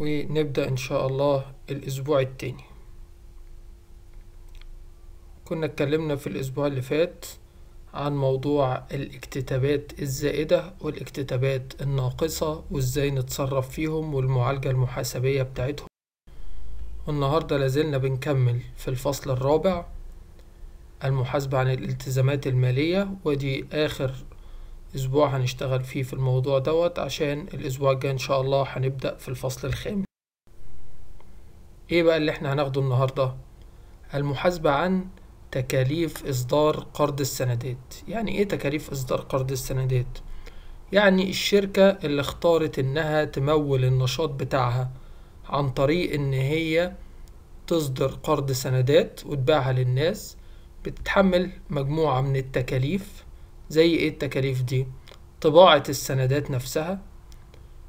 ونبدأ إن شاء الله الأسبوع التاني كنا اتكلمنا في الأسبوع اللي فات عن موضوع الاكتتابات الزائدة والاكتتابات الناقصة وازاي نتصرف فيهم والمعالجة المحاسبية بتاعتهم والنهاردة لازلنا بنكمل في الفصل الرابع المحاسبة عن الالتزامات المالية ودي آخر اسبوع هنشتغل فيه في الموضوع دوت عشان الاسبوع الجاي ان شاء الله هنبدأ في الفصل الخامس ايه بقى اللي احنا هناخده النهاردة المحاسبة عن تكاليف اصدار قرض السندات يعني ايه تكاليف اصدار قرض السندات يعني الشركة اللي اختارت انها تمول النشاط بتاعها عن طريق ان هي تصدر قرض سندات وتبيعها للناس بتتحمل مجموعة من التكاليف زي ايه التكاليف دي طباعة السندات نفسها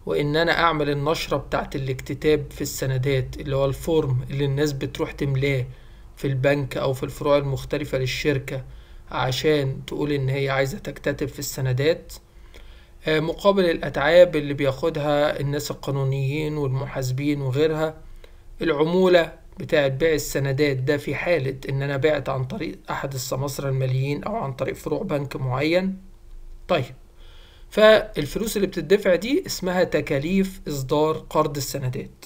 وان انا اعمل النشرة بتاعة الاكتتاب في السندات اللي هو الفورم اللي الناس بتروح تملاه في البنك او في الفروع المختلفة للشركة عشان تقول ان هي عايزة تكتتب في السندات آه، مقابل الأتعاب اللي بياخدها الناس القانونيين والمحاسبين وغيرها العمولة بتاع بيع السندات ده في حالة إن أنا بعت عن طريق أحد السماسرة الماليين أو عن طريق فروع بنك معين طيب فالفلوس اللي بتدفع دي اسمها تكاليف إصدار قرض السندات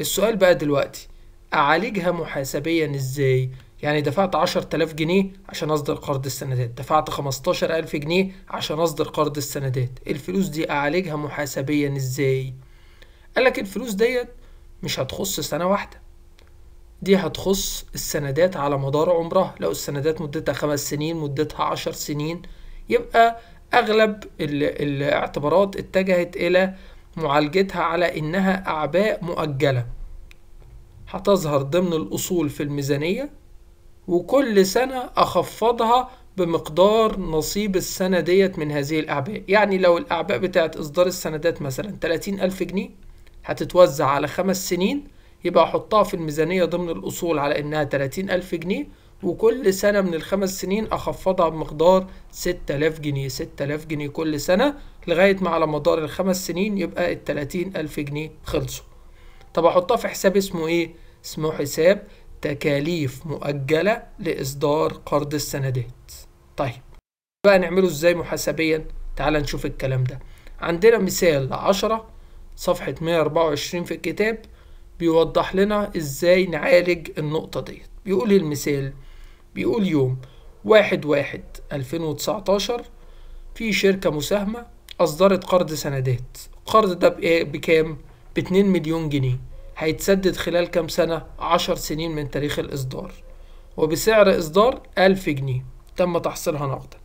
السؤال بقى دلوقتي أعالجها محاسبيا إزاي؟ يعني دفعت تلاف جنيه عشان أصدر قرض السندات دفعت خمستاشر ألف جنيه عشان أصدر قرض السندات الفلوس دي أعالجها محاسبيا إزاي؟ قالك الفلوس ديت مش هتخص سنة واحدة دي هتخص السندات على مدار عمرها لو السندات مدتها خمس سنين مدتها عشر سنين يبقى أغلب الاعتبارات اتجهت إلى معالجتها على إنها أعباء مؤجلة هتظهر ضمن الأصول في الميزانية وكل سنة أخفضها بمقدار نصيب السنة ديت من هذه الأعباء يعني لو الأعباء بتاعت إصدار السندات مثلا 30 ألف جنيه هتتوزع على خمس سنين يبقى أحطها في الميزانية ضمن الأصول على إنها 30000 جنيه وكل سنة من الخمس سنين أخفضها بمقدار 6000 جنيه 6000 جنيه كل سنة لغاية ما على مدار الخمس سنين يبقى ال 30000 جنيه خلصوا طب أحطها في حساب اسمه إيه؟ اسمه حساب تكاليف مؤجلة لإصدار قرض السندات طيب بقى نعمله إزاي محاسبيا؟ تعال نشوف الكلام ده عندنا مثال 10 صفحة 124 في الكتاب بيوضح لنا ازاي نعالج النقطة ديت بيقول المثال بيقول يوم واحد واحد الفين وتسعتاشر في شركة مساهمة أصدرت قرض سندات القرض ده بكام؟ باتنين مليون جنيه هيتسدد خلال كام سنة؟ عشر سنين من تاريخ الإصدار وبسعر إصدار ألف جنيه تم تحصيلها نقدا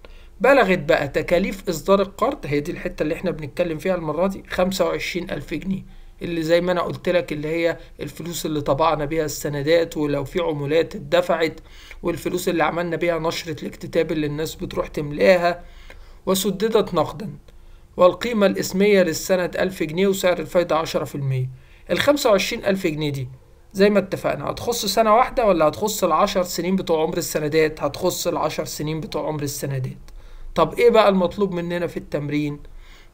بلغت بقى تكاليف إصدار القرض هي دي الحتة اللي احنا بنتكلم فيها المرة دي خمسة وعشرين ألف جنيه اللي زي ما انا قلت لك اللي هي الفلوس اللي طبعنا بيها السندات ولو في عمولات اتدفعت والفلوس اللي عملنا بيها نشرة الاكتتاب اللي الناس بتروح تملاها وسددت نقدا والقيمة الاسمية للسند ألف جنيه وسعر الفايدة عشرة في المية الخمسة وعشرين ألف جنيه دي زي ما اتفقنا هتخص سنة واحدة ولا هتخص العشر سنين بتوع عمر السندات هتخص العشر سنين بتوع عمر السندات طب ايه بقى المطلوب مننا في التمرين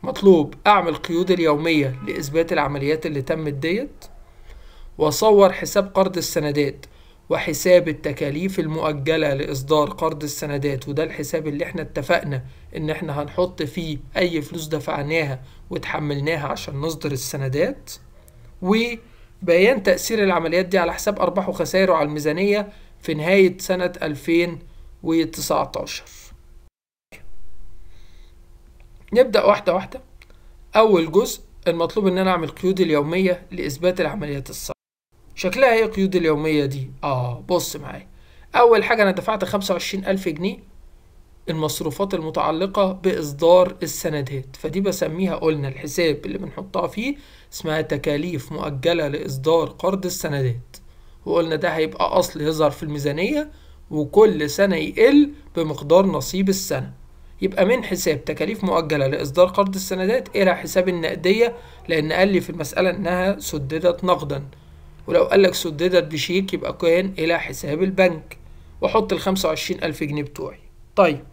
مطلوب أعمل قيود اليومية لإثبات العمليات اللي تمت ديت وأصور حساب قرض السندات وحساب التكاليف المؤجلة لإصدار قرض السندات وده الحساب اللي احنا اتفقنا إن احنا هنحط فيه أي فلوس دفعناها وتحملناها عشان نصدر السندات وبيان تأثير العمليات دي على حساب أرباح وخسائر وعلى الميزانية في نهاية سنة 2019 نبدأ واحدة واحدة أول جزء المطلوب إن أنا أعمل قيود اليومية لإثبات العمليات الصعبة شكلها إيه القيود اليومية دي آه بص معايا أول حاجة أنا دفعت خمسة وعشرين ألف جنيه المصروفات المتعلقة بإصدار السندات فدي بسميها قلنا الحساب اللي بنحطها فيه اسمها تكاليف مؤجلة لإصدار قرض السندات وقلنا ده هيبقى أصل يظهر في الميزانية وكل سنة يقل بمقدار نصيب السنة يبقى من حساب تكاليف مؤجلة لإصدار قرض السندات إلى حساب النقدية لأن قال لي في المسألة إنها سددت نقدا ولو قالك سددت بشيك يبقى كان إلى حساب البنك وأحط ال وعشرين ألف جنيه بتوعي طيب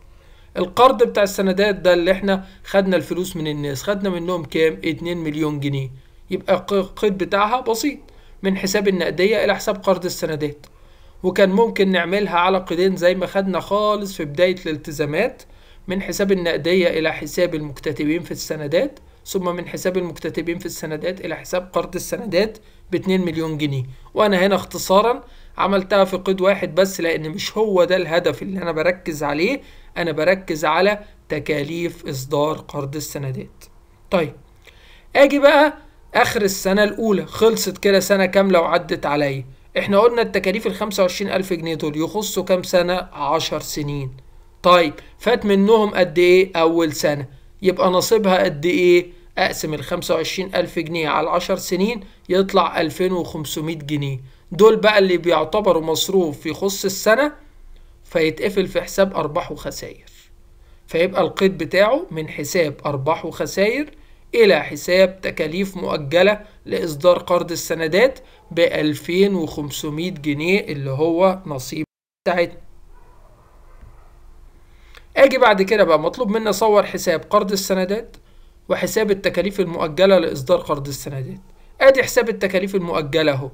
القرض بتاع السندات ده اللي احنا خدنا الفلوس من الناس خدنا منهم كام اتنين مليون جنيه يبقى القيد بتاعها بسيط من حساب النقدية إلى حساب قرض السندات وكان ممكن نعملها على قيدين زي ما خدنا خالص في بداية الالتزامات من حساب النقدية إلى حساب المكتتبين في السندات ثم من حساب المكتتبين في السندات إلى حساب قرض السندات ب 2 مليون جنيه وأنا هنا اختصارا عملتها في قيد واحد بس لأن مش هو ده الهدف اللي أنا بركز عليه أنا بركز على تكاليف إصدار قرض السندات طيب أجي بقى آخر السنة الأولى خلصت كده سنة كاملة وعدت عليا احنا قلنا التكاليف ال 25000 جنيه دول يخصوا كام سنة؟ 10 سنين طيب فات منهم قد ايه اول سنه يبقى نصيبها قد ايه اقسم ال الف جنيه على 10 سنين يطلع 2500 جنيه دول بقى اللي بيعتبروا مصروف يخص السنه فيتقفل في حساب ارباح وخسائر فيبقى القيد بتاعه من حساب ارباح وخسائر الى حساب تكاليف مؤجله لاصدار قرض السندات ب 2500 جنيه اللي هو نصيب بتاعتنا اجي بعد كده بقى مطلوب مني اصور حساب قرض السندات وحساب التكاليف المؤجلة لإصدار قرض السندات ادي حساب التكاليف المؤجلة اهو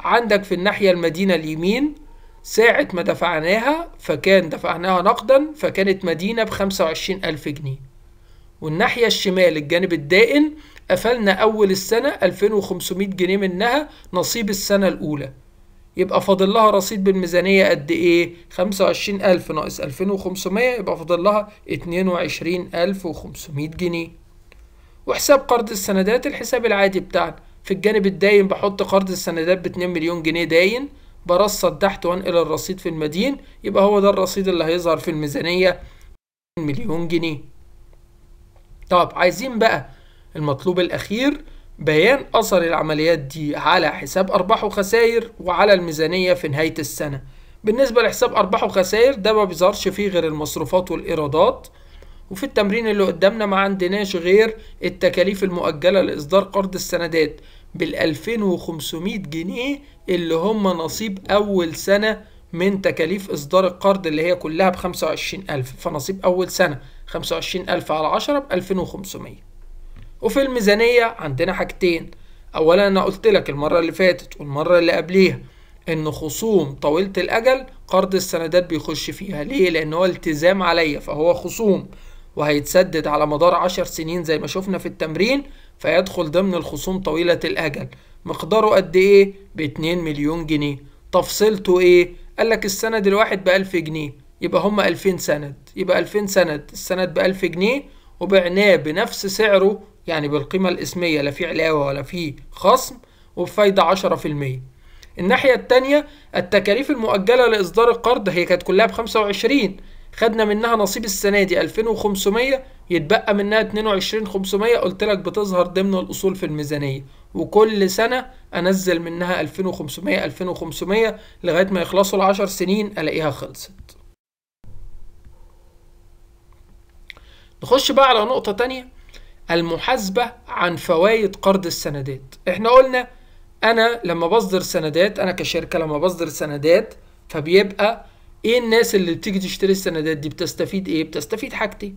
عندك في الناحية المدينة اليمين ساعة ما دفعناها فكان دفعناها نقدا فكانت مدينة بخمسة وعشرين ألف جنيه والناحية الشمال الجانب الدائن قفلنا أول السنة ألفين جنيه منها نصيب السنة الأولى يبقى فاضل لها رصيد بالميزانية قد إيه؟ 25000 ناقص 2500 يبقى فاضل لها 22500 جنيه. وحساب قرض السندات الحساب العادي بتاعنا في الجانب الداين بحط قرض السندات ب 2 مليون جنيه داين برصد تحت وانقل الرصيد في المدين يبقى هو ده الرصيد اللي هيظهر في الميزانية مليون جنيه. طب عايزين بقى المطلوب الأخير بيان أثر العمليات دي على حساب أرباح وخسائر وعلى الميزانية في نهاية السنة بالنسبة لحساب أرباح وخسائر ده ما بيظهرش فيه غير المصروفات والإيرادات وفي التمرين اللي قدامنا ما عندناش غير التكاليف المؤجلة لإصدار قرض السندات بال2500 جنيه اللي هم نصيب أول سنة من تكاليف إصدار القرض اللي هي كلها بخمسة وعشرين ألف فنصيب أول سنة خمسة وعشرين ألف على عشرة بألفين 2500 وفي الميزانية عندنا حاجتين أولا أنا قلت لك المرة اللي فاتت والمرة اللي قبليها إن خصوم طويلة الأجل قرض السندات بيخش فيها ليه؟ لأن هو التزام عليا فهو خصوم وهيتسدد على مدار عشر سنين زي ما شفنا في التمرين فيدخل ضمن الخصوم طويلة الأجل مقداره قد إيه؟ باتنين مليون جنيه تفصيلته إيه؟ قالك السند الواحد بألف جنيه يبقى هما ألفين سند يبقى ألفين سند السند بألف جنيه وبعناه بنفس سعره يعني بالقيمة الاسمية لا في علاوة ولا في خصم وبفايدة عشرة في المية الناحية التانية التكاليف المؤجلة لإصدار القرض هي كانت كلها بخمسة وعشرين خدنا منها نصيب السنة دي 2500 يتبقى منها 22500 قلت لك بتظهر ضمن الأصول في الميزانية وكل سنة أنزل منها 2500 2500 لغاية ما يخلصوا العشر سنين ألاقيها خلصت نخش بقى على نقطة تانية المحاسبة عن فوائد قرض السندات احنا قلنا انا لما بصدر سندات انا كشركة لما بصدر سندات فبيبقى ايه الناس اللي بتيجي تشتري السندات دي بتستفيد ايه بتستفيد حاجتي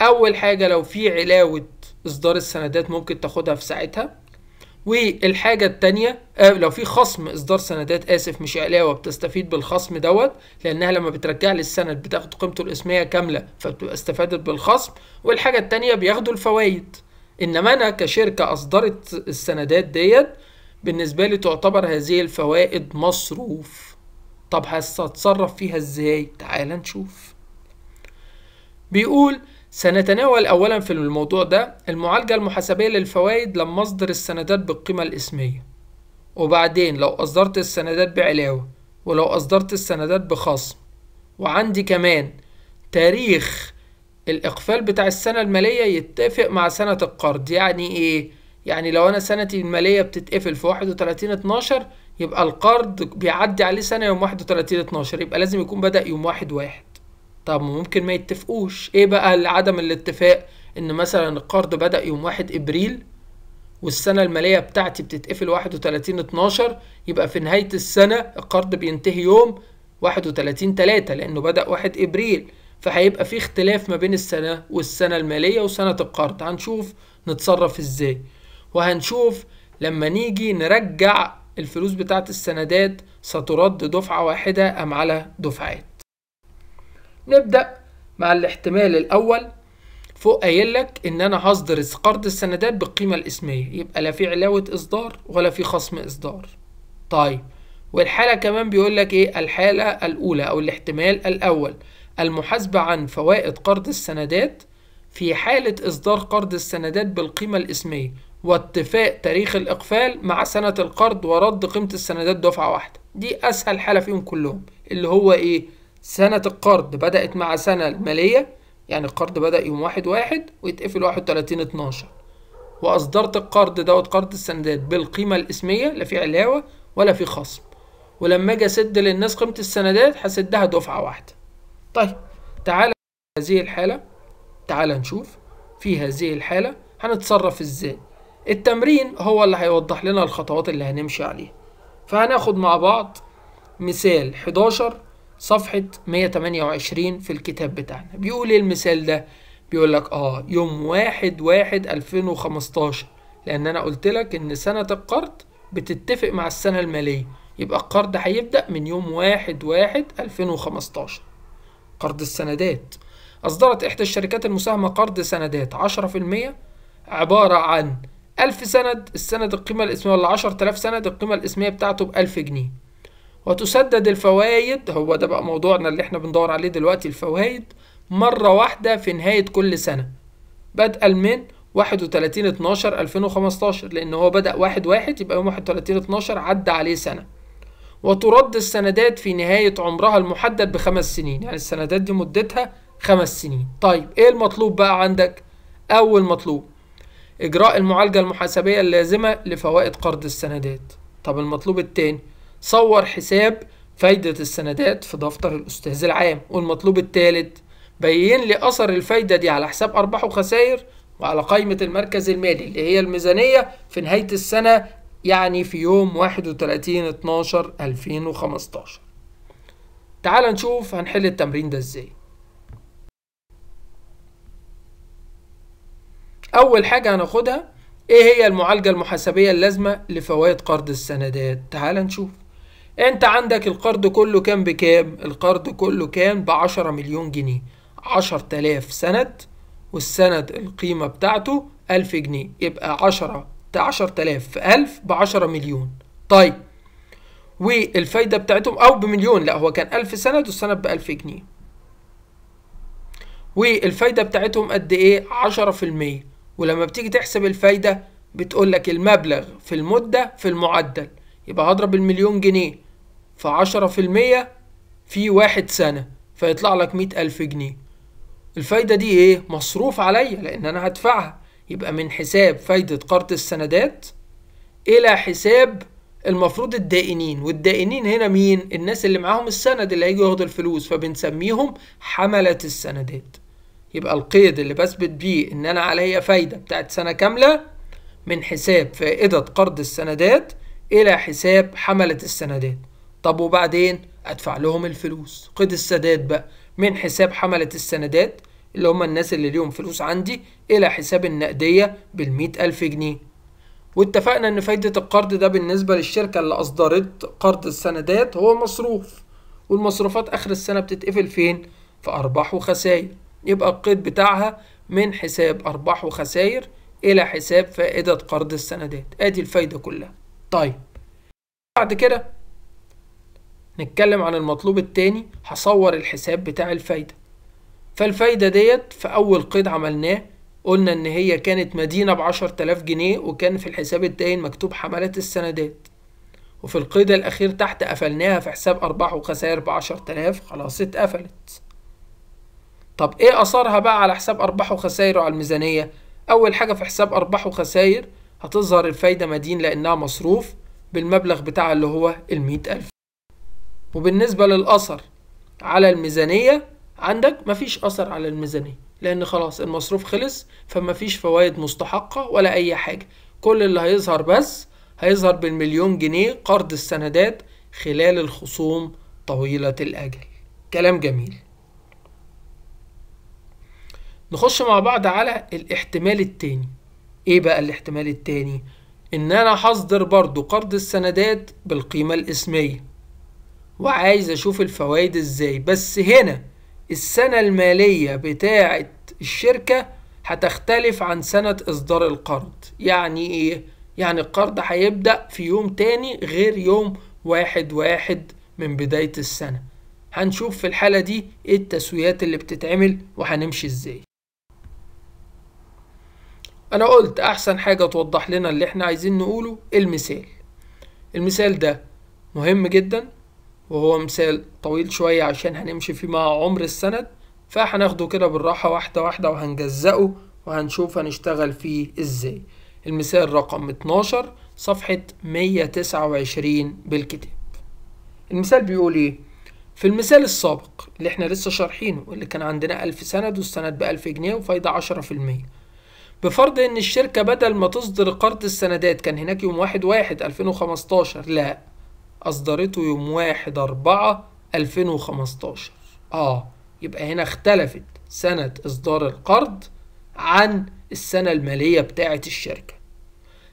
اول حاجة لو في علاوة اصدار السندات ممكن تاخدها في ساعتها والحاجه الثانيه آه، لو في خصم اصدار سندات اسف مش علاوه بتستفيد بالخصم دوت لانها لما بترجع لي السند بتاخد قيمته الاسميه كامله فبتبقى استفادت بالخصم والحاجه الثانيه بياخدوا الفوائد انما انا كشركه اصدرت السندات ديت بالنسبه لي تعتبر هذه الفوائد مصروف طب هتصرف فيها ازاي تعال نشوف بيقول سنتناول أولا في الموضوع ده المعالجة المحاسبية للفوائد لما أصدر السندات بالقيمة الإسمية وبعدين لو أصدرت السندات بعلاوة ولو أصدرت السندات بخصم وعندي كمان تاريخ الإقفال بتاع السنة المالية يتفق مع سنة القرض يعني إيه؟ يعني لو أنا سنتي المالية بتتقفل في واحد وتلاتين اتناشر يبقى القرض بيعدي عليه سنة يوم واحد وتلاتين اتناشر يبقى لازم يكون بدأ يوم واحد واحد طب ممكن ما يتفقوش ايه بقى عدم الاتفاق ان مثلا القرض بدأ يوم واحد ابريل والسنة المالية بتاعتي بتتقفل واحد وتلاتين اتناشر يبقى في نهاية السنة القرض بينتهي يوم واحد وتلاتين تلاتة لأنه بدأ واحد إبريل فهيبقى في اختلاف ما بين السنة والسنة المالية وسنة القرض هنشوف نتصرف ازاي وهنشوف لما نيجي نرجع الفلوس بتاعت السندات سترد دفعة واحدة أم على دفعات نبدأ مع الاحتمال الأول فوق قايل لك إن أنا هصدر قرض السندات بالقيمة الإسمية يبقى لا في علاوة إصدار ولا في خصم إصدار طيب والحالة كمان بيقول لك إيه الحالة الأولى أو الاحتمال الأول المحاسبة عن فوائد قرض السندات في حالة إصدار قرض السندات بالقيمة الإسمية واتفاق تاريخ الإقفال مع سنة القرض ورد قيمة السندات دفعة واحدة دي أسهل حالة فيهم كلهم اللي هو إيه سنة القرض بدأت مع سنة المالية يعني القرض بدأ يوم واحد واحد ويتقفل واحد وتلاتين اتناشر وأصدرت القرض دوت قرض السندات بالقيمة الإسمية لا في علاوة ولا في خصم ولما أجي أسد للناس قيمة السندات هسدها دفعة واحدة طيب تعالى في هذه الحالة تعالى نشوف في هذه الحالة هنتصرف إزاي التمرين هو اللي هيوضح لنا الخطوات اللي هنمشي عليها فهناخد مع بعض مثال 11 صفحة 128 في الكتاب بتاعنا بيقول ايه المثال ده بيقول لك اه يوم واحد واحد 2015 لان انا قلت لك ان سنة القرض بتتفق مع السنة المالية يبقى القرض هيبدأ من يوم واحد واحد 2015 قرض السندات أصدرت إحدى الشركات المساهمة قرض سندات 10% عبارة عن 1000 سند السند القيمة الاسمية ولا 10000 سند القيمة الاسمية بتاعته ب 1000 جنيه وتسدد الفوائد هو ده بقى موضوعنا اللي احنا بندور عليه دلوقتي الفوائد مرة واحدة في نهاية كل سنة بدءا من 31 12 2015 لأن هو بدأ 1 1 يبقى يوم 31 12 عدى عليه سنة وترد السندات في نهاية عمرها المحدد بخمس سنين يعني السندات دي مدتها خمس سنين طيب ايه المطلوب بقى عندك أول مطلوب إجراء المعالجة المحاسبية اللازمة لفوائد قرض السندات طب المطلوب التاني صور حساب فايدة السندات في دفتر الأستاذ العام والمطلوب الثالث بين لي أثر الفايدة دي على حساب أرباح وخسائر وعلى قائمة المركز المالي اللي هي الميزانية في نهاية السنة يعني في يوم 31 12 2015 تعال نشوف هنحل التمرين ده ازاي أول حاجة هناخدها ايه هي المعالجة المحاسبية اللازمة لفوائد قرض السندات تعال نشوف انت عندك القرض كله كان بكام القرض كله كان بعشرة مليون جنيه عشر تلاف سند والسند القيمة بتاعته ألف جنيه يبقى عشرة عشر تلاف في ألف بعشرة مليون طيب والفايدة بتاعتهم أو بمليون لأ هو كان ألف سند والسند بألف جنيه والفايدة بتاعتهم قد إيه عشرة في المية ولما بتيجي تحسب الفايدة بتقولك المبلغ في المدة في المعدل يبقى هضرب المليون جنيه فعشرة في المية في واحد سنة فيطلع لك مئة ألف جنيه الفايدة دي ايه؟ مصروف عليا لأن أنا هدفعها يبقى من حساب فايدة قرض السندات إلى حساب المفروض الدائنين والدائنين هنا مين؟ الناس اللي معاهم السند اللي هيجوا ياخدوا الفلوس فبنسميهم حملة السندات يبقى القيد اللي بثبت بيه إن أنا عليا فايدة بتاعت سنة كاملة من حساب فائدة قرض السندات إلى حساب حملة السندات طب وبعدين ادفع لهم الفلوس قيد السداد بقى من حساب حملة السندات اللي هم الناس اللي ليهم فلوس عندي الى حساب النقدية بالمئة الف جنيه واتفقنا ان فايدة القرض ده بالنسبة للشركة اللي اصدرت قرض السندات هو مصروف والمصروفات اخر السنة بتتقفل فين في ارباح وخسائر يبقى القيد بتاعها من حساب ارباح وخسائر الى حساب فائدة قرض السندات ادي الفايدة كلها طيب بعد كده نتكلم عن المطلوب التاني هصور الحساب بتاع الفايدة فالفايدة ديت في أول قيد عملناه قلنا إن هي كانت مدينة بعشر تلاف جنيه وكان في الحساب التاني مكتوب حملات السندات وفي القيد الأخير تحت قفلناها في حساب أرباح وخسائر بعشر تلاف خلاص اتقفلت طب إيه أثرها بقى على حساب أرباح وخسائر وعلى الميزانية؟ أول حاجة في حساب أرباح وخسائر هتظهر الفايدة مدين لأنها مصروف بالمبلغ بتاعها اللي هو المية ألف وبالنسبة للأثر على الميزانية عندك مفيش أثر على الميزانية لأن خلاص المصروف خلص فمفيش فوائد مستحقة ولا أي حاجة كل اللي هيظهر بس هيظهر بالمليون جنيه قرض السندات خلال الخصوم طويلة الأجل كلام جميل نخش مع بعض على الاحتمال التاني ايه بقى الاحتمال التاني ان انا هصدر برضو قرض السندات بالقيمة الاسمية وعايز اشوف الفوائد ازاي بس هنا السنة المالية بتاعة الشركة هتختلف عن سنة اصدار القرض يعني ايه؟ يعني القرض هيبدأ في يوم تاني غير يوم واحد واحد من بداية السنة هنشوف في الحالة دي ايه التسويات اللي بتتعمل وهنمشي ازاي انا قلت احسن حاجة توضح لنا اللي احنا عايزين نقوله المثال المثال ده مهم جدا وهو مثال طويل شوية عشان هنمشي فيه مع عمر السند فهناخده كده بالراحة واحدة واحدة وهنجزأه وهنشوف هنشتغل فيه ازاي المثال رقم 12 صفحة 129 بالكتاب المثال بيقول ايه في المثال السابق اللي احنا لسه شارحينه اللي كان عندنا ألف سند والسند بألف جنيه وفايدة عشرة في المية بفرض ان الشركة بدل ما تصدر قرض السندات كان هناك يوم واحد واحد ألفين وخمستاشر لا أصدرته يوم واحد أربعة 2015 آه يبقى هنا اختلفت سنة إصدار القرض عن السنة المالية بتاعة الشركة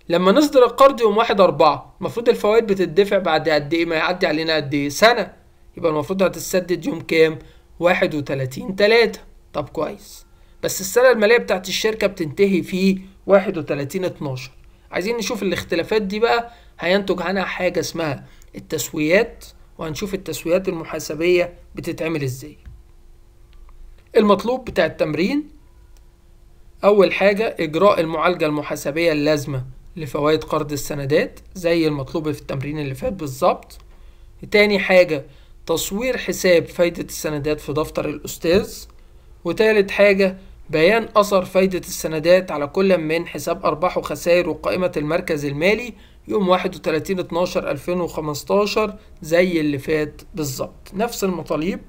لما نصدر القرض يوم واحد أربعة المفروض الفوائد بتدفع بعد قد إيه ما يعدي علينا قد إيه سنة يبقى المفروض هتتسدد يوم كام واحد وتلاتين تلاتة طب كويس بس السنة المالية بتاعة الشركة بتنتهي في واحد وتلاتين اتناشر عايزين نشوف الاختلافات دي بقى هينتج عنها حاجة اسمها التسويات وهنشوف التسويات المحاسبية بتتعمل ازاي المطلوب بتاع التمرين أول حاجة إجراء المعالجة المحاسبية اللازمة لفوائد قرض السندات زي المطلوب في التمرين اللي فات بالظبط تاني حاجة تصوير حساب فايدة السندات في دفتر الأستاذ وتالت حاجة بيان أثر فايدة السندات على كل من حساب أرباح وخسائر وقائمة المركز المالي يوم 31 12 2015 زي اللي فات بالظبط نفس المطالب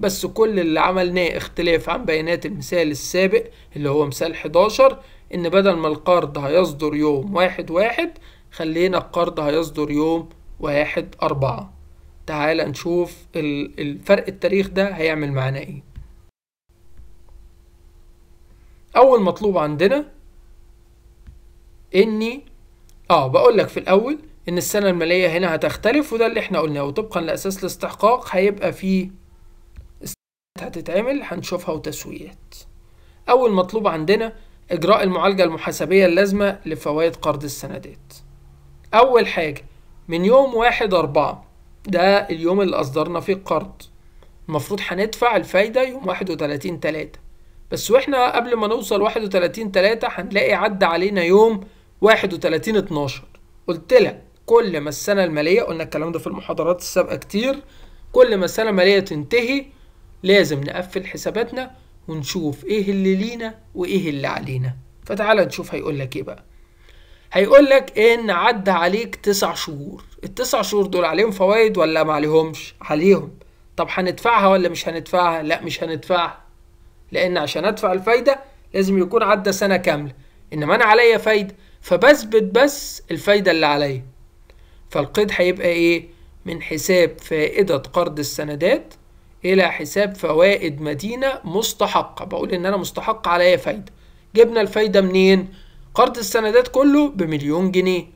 بس كل اللي عملناه اختلاف عن بيانات المثال السابق اللي هو مثال 11 ان بدل ما القرض هيصدر يوم واحد واحد خلينا القرض هيصدر يوم واحد أربعة تعال نشوف الفرق التاريخ ده هيعمل معانا ايه اول مطلوب عندنا اني اه بقول لك في الاول ان السنة المالية هنا هتختلف وده اللي احنا قلناه وطبقا لاساس الاستحقاق هيبقى في استحقاقات هتتعمل هنشوفها وتسويات اول مطلوب عندنا اجراء المعالجة المحاسبية اللازمة لفوائد قرض السندات اول حاجة من يوم واحد اربعة ده اليوم اللي اصدرنا فيه القرض المفروض هندفع الفايدة يوم واحد وتلاتين تلاتة بس واحنا قبل ما نوصل واحد وتلاتين تلاتة هنلاقي عدى علينا يوم 31 12 قلت لها كل ما السنة المالية قلنا الكلام ده في المحاضرات السابقة كتير كل ما السنة المالية تنتهي لازم نقفل حساباتنا ونشوف ايه اللي لينا وايه اللي علينا فتعال نشوف هيقول لك ايه بقى هيقول لك ان عدى عليك تسع شهور التسع شهور دول عليهم فوائد ولا ما عليهمش عليهم طب هندفعها ولا مش هندفعها لا مش هندفعها لان عشان ادفع الفايده لازم يكون عدى سنه كامله انما انا عليا فايده فبثبت بس الفايدة اللي عليا فالقيد هيبقى ايه من حساب فائدة قرض السندات الى حساب فوائد مدينة مستحقة بقول ان انا مستحق عليا فايدة جبنا الفايدة منين قرض السندات كله بمليون جنيه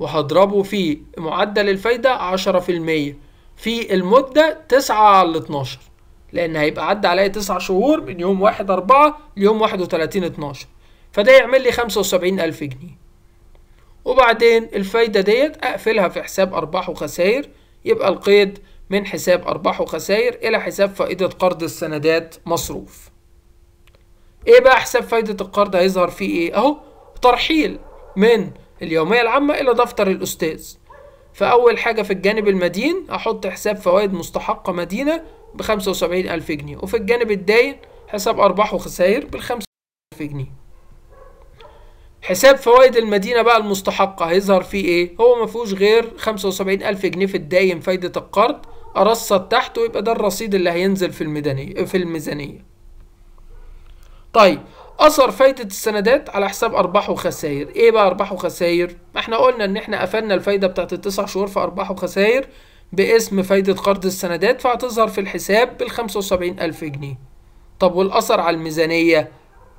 وهضربه في معدل الفايدة عشرة في المية في المدة تسعة على اتناشر لأن هيبقى عدى عليا تسع شهور من يوم واحد أربعة ليوم واحد وتلاتين اتناشر فده يعمل لي خمسة وسبعين ألف جنيه وبعدين الفايدة ديت أقفلها في حساب أرباح وخسائر يبقى القيد من حساب أرباح وخسائر إلى حساب فائدة قرض السندات مصروف إيه بقى حساب فائدة القرض هيظهر فيه إيه أهو ترحيل من اليومية العامة إلى دفتر الأستاذ فأول حاجة في الجانب المدين أحط حساب فوائد مستحقة مدينة بخمسة وسبعين ألف جنيه وفي الجانب الداين حساب أرباح وخسائر بالخمسة ألف جنيه حساب فوائد المدينة بقى المستحقة هيظهر فيه ايه؟ هو ما فيهوش غير ألف جنيه في الدايم فايدة القرض أرصد تحت ويبقى ده الرصيد اللي هينزل في الميدانية في الميزانية. طيب أثر فايدة السندات على حساب أرباح وخسائر، ايه بقى أرباح وخسائر؟ ما احنا قلنا إن احنا قفلنا الفايدة بتاعت التسع شهور في أرباح وخسائر باسم فايدة قرض السندات فهتظهر في الحساب بال ألف جنيه. طب والأثر على الميزانية؟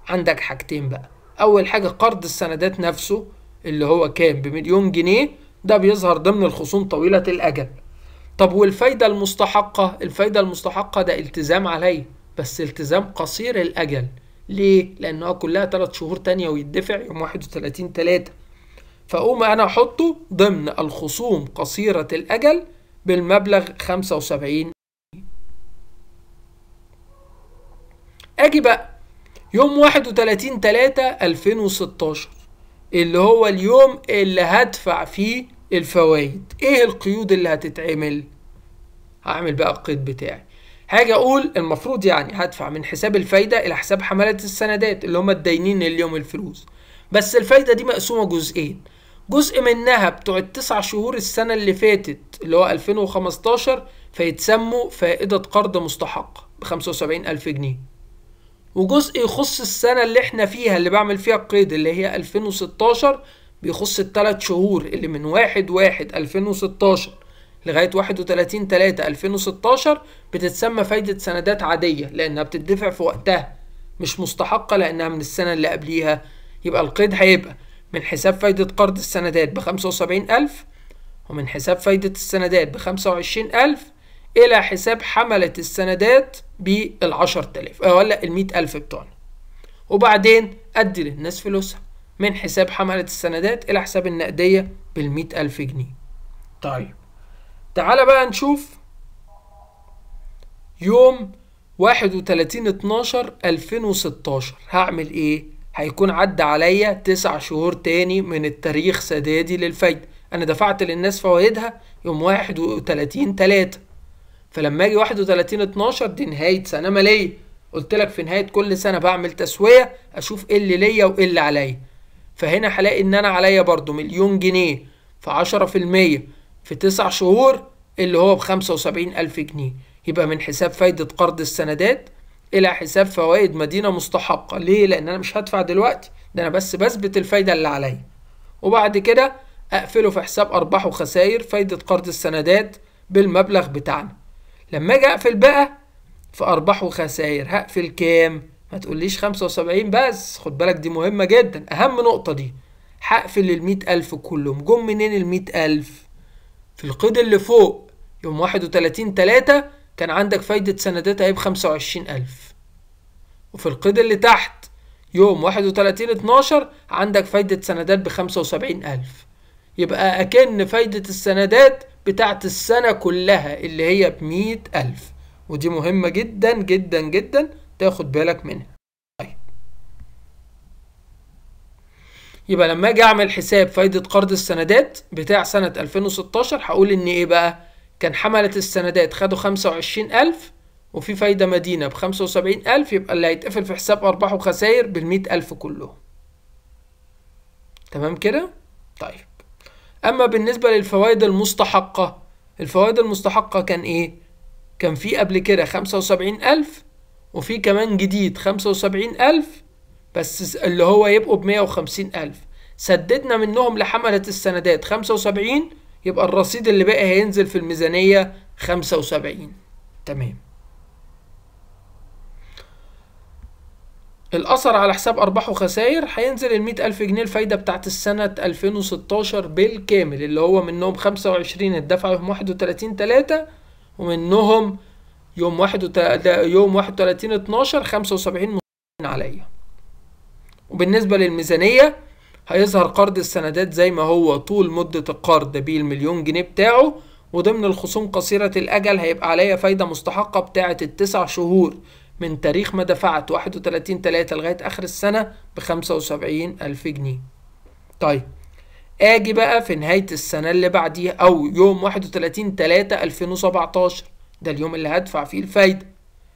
عندك حاجتين بقى. اول حاجه قرض السندات نفسه اللي هو كام بمليون جنيه ده بيظهر ضمن الخصوم طويله الاجل طب والفايده المستحقه الفايده المستحقه ده التزام عليا بس التزام قصير الاجل ليه لانها كلها 3 شهور تانية ويدفع يوم 31 3 فاقوم انا احطه ضمن الخصوم قصيره الاجل بالمبلغ 75 اجي بقى يوم 31 3 2016 اللي هو اليوم اللي هدفع فيه الفوائد ايه القيود اللي هتتعمل هعمل بقى القيد بتاعي هاجي اقول المفروض يعني هدفع من حساب الفايده الى حساب حملات السندات اللي هم الدينين اليوم الفلوس بس الفايده دي مقسومه جزئين جزء منها بتوع التسع شهور السنه اللي فاتت اللي هو 2015 فيتسموا فائده قرض مستحق ب ألف جنيه وجزء يخص السنة اللي احنا فيها اللي بعمل فيها القيد اللي هي 2016 بيخص التلات شهور اللي من واحد واحد 2016 لغاية 31 3 2016 بتتسمى فايدة سندات عادية لأنها بتدفع في وقتها مش مستحقة لأنها من السنة اللي قبليها يبقى القيد هيبقى من حساب فايدة قرض السندات بخمسة وسبعين ألف ومن حساب فايدة السندات بخمسة وعشرين ألف إلى حساب حملة السندات بالعشر تلاف آه، ولا المية ألف بتوعنا وبعدين أدي للناس فلوسها من حساب حملة السندات إلى حساب النقدية بالمية ألف جنيه طيب تعالى بقى نشوف يوم واحد وتلاتين اتناشر ألفين وستاشر هعمل ايه؟ هيكون عدى عليا تسع شهور تاني من التاريخ سدادي للفايدة أنا دفعت للناس فوائدها يوم واحد وتلاتين تلاتة فلما اجي 31 12 دي نهايه سنه ماليه قلت لك في نهايه كل سنه بعمل تسويه اشوف ايه اللي ليا وايه اللي عليا فهنا هلاقي ان انا عليا برضو مليون جنيه في 10% في 9 شهور اللي هو ب وسبعين ألف جنيه يبقى من حساب فايدة قرض السندات إلى حساب فوائد مدينة مستحقة ليه؟ لأن أنا مش هدفع دلوقتي ده أنا بس بثبت الفايدة اللي عليا وبعد كده أقفله في حساب أرباح وخسائر فايدة قرض السندات بالمبلغ بتاعنا لما اجي اقفل بقى في ارباح وخسائر هقفل كام ما تقوليش 75 بس خد بالك دي مهمه جدا اهم نقطه دي هقفل ال ألف كلهم جم منين ال ألف في القيد اللي فوق يوم 31 3 كان عندك فايدة سندات أهي ب وعشرين ألف وفي القيد اللي تحت يوم 31 12 عندك فايدة سندات ب وسبعين ألف يبقى أكن فايدة السندات بتاعت السنة كلها اللي هي بمية ألف ودي مهمة جدا جدا جدا تاخد بالك منها طيب يبقى لما اجي اعمل حساب فايدة قرض السندات بتاع سنة 2016 هقول ان ايه بقى كان حملة السندات خدوا 25000 وفي فايدة مدينة ب 75000 يبقى اللي هيتقفل في حساب ارباح وخسائر بال 100000 كلهم تمام كده طيب اما بالنسبه للفوائد المستحقه الفوائد المستحقه كان ايه كان في قبل كده 75000 وفي كمان جديد 75000 بس اللي هو يبقوا ب 150000 سددنا منهم لحملة السندات 75 يبقى الرصيد اللي بقى هينزل في الميزانية 75 تمام الأثر على حساب أرباح وخسائر هينزل المية ألف جنيه الفايدة بتاعت السنة 2016 بالكامل اللي هو منهم 25 اتدفع يوم 31 3 ومنهم يوم واحد وت... يوم 31 12 75 عليا وبالنسبة للميزانية هيظهر قرض السندات زي ما هو طول مدة القرض بالمليون جنيه بتاعه وضمن الخصوم قصيرة الأجل هيبقى عليا فايدة مستحقة بتاعة التسع شهور من تاريخ ما دفعت 31 3 لغاية آخر السنة ب 75 ألف جنيه طيب اجي بقى في نهاية السنة اللي بعديها أو يوم 31 3 2017 ده اليوم اللي هدفع فيه الفايدة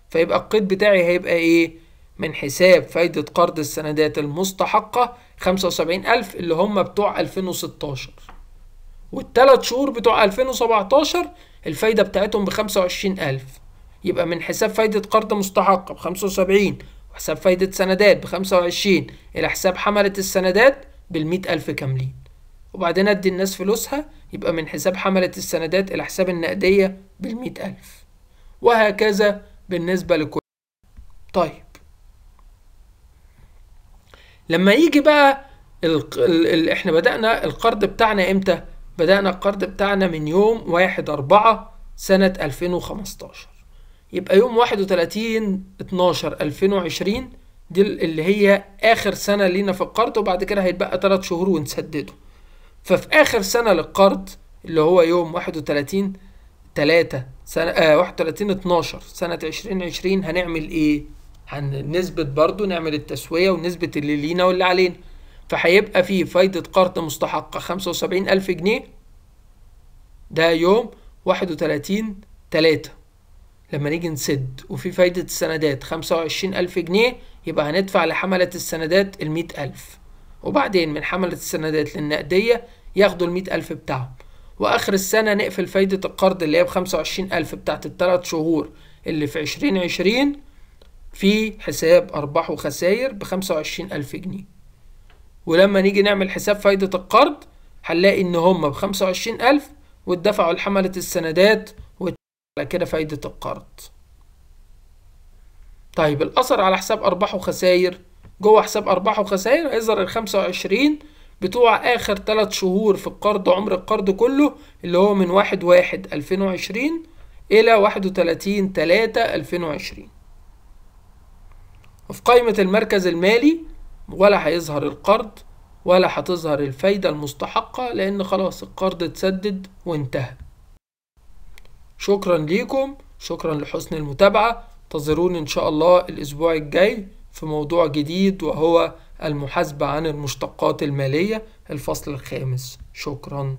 فيبقى القيد بتاعي هيبقى إيه؟ من حساب فايدة قرض السندات المستحقة ألف اللي هم بتوع 2016 والتلات شهور بتوع 2017 الفايدة بتاعتهم ب ألف يبقى من حساب فايدة قرض مستحق ب 75 وحساب فايدة سندات ب 25 إلى حساب حملة السندات 100 ألف كاملين وبعدين أدي الناس فلوسها يبقى من حساب حملة السندات إلى حساب النقدية 100 ألف وهكذا بالنسبة لكل طيب لما يجي بقى ال... ال... ال... احنا بدأنا القرض بتاعنا امتى؟ بدأنا القرض بتاعنا من يوم واحد أربعة سنة 2015 يبقى يوم 31 12 2020 دي اللي هي اخر سنه لينا في القرض وبعد كده هيتبقى 3 شهور ونسدده ففي اخر سنه للقرض اللي هو يوم 31 3 سنه آه 31 12 سنه 2020 هنعمل ايه هنثبت برضو نعمل التسويه ونثبت اللي لينا واللي علينا فهيبقى فيه فايده قرض مستحقه 75000 جنيه ده يوم 31 3 لما نيجي نسد وفي فايدة السندات خمسة وعشرين ألف جنيه يبقى هندفع لحملة السندات المية ألف وبعدين من حملة السندات للنقدية ياخدوا المية ألف بتاعهم وآخر السنة نقفل فايدة القرض اللي هي بخمسة وعشرين ألف بتاعت التلات شهور اللي في عشرين عشرين في حساب أرباح وخساير بخمسة وعشرين ألف جنيه ولما نيجي نعمل حساب فايدة القرض هنلاقي إن هما بخمسة وعشرين ألف واتدفعوا لحملة السندات على كده فايدة القرض طيب الأثر على حساب أرباح وخسائر جوه حساب أرباح وخسائر هيظهر الخمسة وعشرين بتوع آخر تلات شهور في القرض عمر القرض كله اللي هو من واحد واحد ألفين وعشرين إلى واحد وتلاتين تلاتة ألفين وعشرين وفي قائمة المركز المالي ولا هيظهر القرض ولا هتظهر الفايدة المستحقة لأن خلاص القرض اتسدد وانتهى شكرا ليكم شكرا لحسن المتابعة انتظروني إن شاء الله الأسبوع الجاي في موضوع جديد وهو المحاسبة عن المشتقات المالية الفصل الخامس شكرا